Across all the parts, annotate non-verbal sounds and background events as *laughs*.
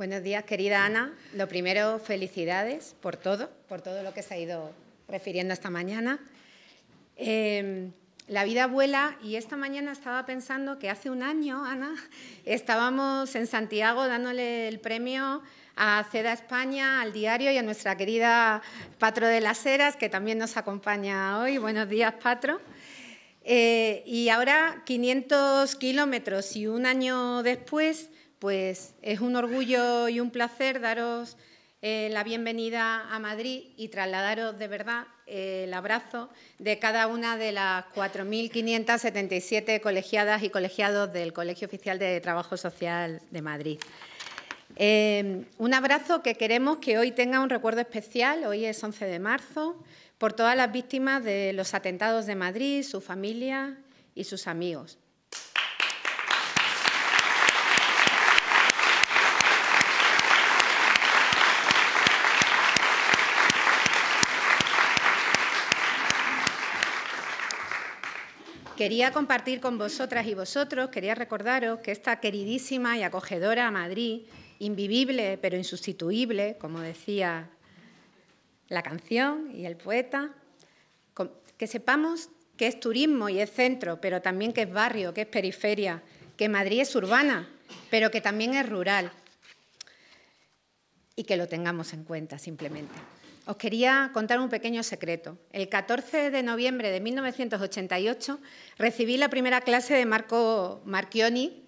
Buenos días, querida Ana. Lo primero, felicidades por todo, por todo lo que se ha ido refiriendo esta mañana. Em, la vida vuela y esta mañana estaba pensando que hace un año, Ana, *laughs* estábamos en Santiago dándole el premio a Ceda España, al diario y a nuestra querida Patro de las Heras, que también nos acompaña hoy. Buenos días, Patro. Eh, y ahora, 500 kilómetros y un año después, pues es un orgullo y un placer daros eh, la bienvenida a Madrid y trasladaros de verdad eh, el abrazo de cada una de las 4.577 colegiadas y colegiados del Colegio Oficial de Trabajo Social de Madrid. Eh, un abrazo que queremos que hoy tenga un recuerdo especial, hoy es 11 de marzo, por todas las víctimas de los atentados de Madrid, su familia y sus amigos. Quería compartir con vosotras y vosotros, quería recordaros que esta queridísima y acogedora Madrid, invivible pero insustituible, como decía la canción y el poeta, que sepamos que es turismo y es centro, pero también que es barrio, que es periferia, que Madrid es urbana, pero que también es rural, y que lo tengamos en cuenta simplemente os quería contar un pequeño secreto. El 14 de noviembre de 1988 recibí la primera clase de Marco Marchioni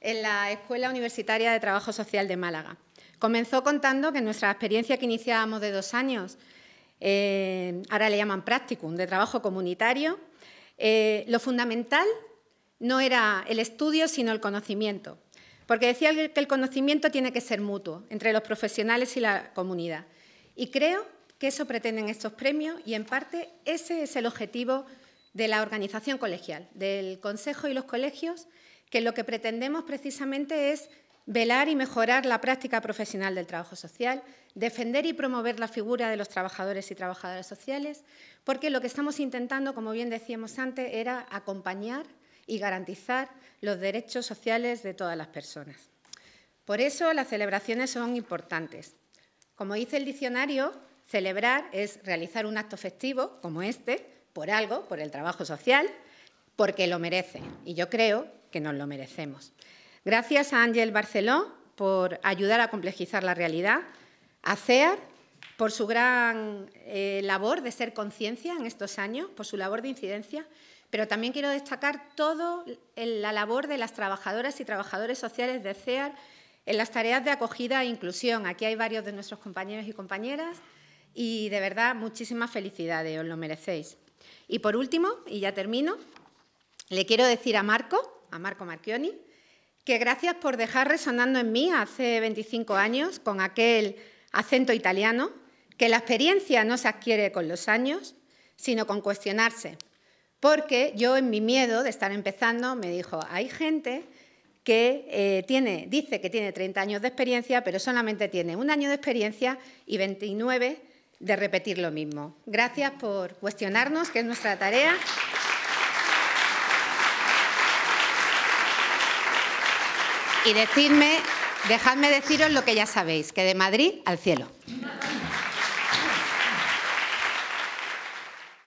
en la Escuela Universitaria de Trabajo Social de Málaga. Comenzó contando que en nuestra experiencia que iniciábamos de dos años, eh, ahora le llaman practicum, de trabajo comunitario, eh, lo fundamental no era el estudio, sino el conocimiento. Porque decía que el conocimiento tiene que ser mutuo entre los profesionales y la comunidad. Y creo que eso pretenden estos premios y, en parte, ese es el objetivo de la organización colegial, del Consejo y los colegios, que lo que pretendemos precisamente es velar y mejorar la práctica profesional del trabajo social, defender y promover la figura de los trabajadores y trabajadoras sociales, porque lo que estamos intentando, como bien decíamos antes, era acompañar y garantizar los derechos sociales de todas las personas. Por eso las celebraciones son importantes. Como dice el diccionario, celebrar es realizar un acto festivo como este, por algo, por el trabajo social, porque lo merece. Y yo creo que nos lo merecemos. Gracias a Ángel Barceló por ayudar a complejizar la realidad, a CEAR por su gran eh, labor de ser conciencia en estos años, por su labor de incidencia, pero también quiero destacar toda la labor de las trabajadoras y trabajadores sociales de CEAR en las tareas de acogida e inclusión, aquí hay varios de nuestros compañeros y compañeras y de verdad muchísimas felicidades, os lo merecéis. Y por último, y ya termino, le quiero decir a Marco, a Marco Marchioni, que gracias por dejar resonando en mí hace 25 años con aquel acento italiano, que la experiencia no se adquiere con los años, sino con cuestionarse. Porque yo en mi miedo de estar empezando me dijo, hay gente que eh, dice que tiene 30 años de experiencia, pero solamente tiene un año de experiencia y 29 de repetir lo mismo. Gracias por cuestionarnos, que es nuestra tarea. Y dejadme deciros lo que ya sabéis, que de Madrid al cielo.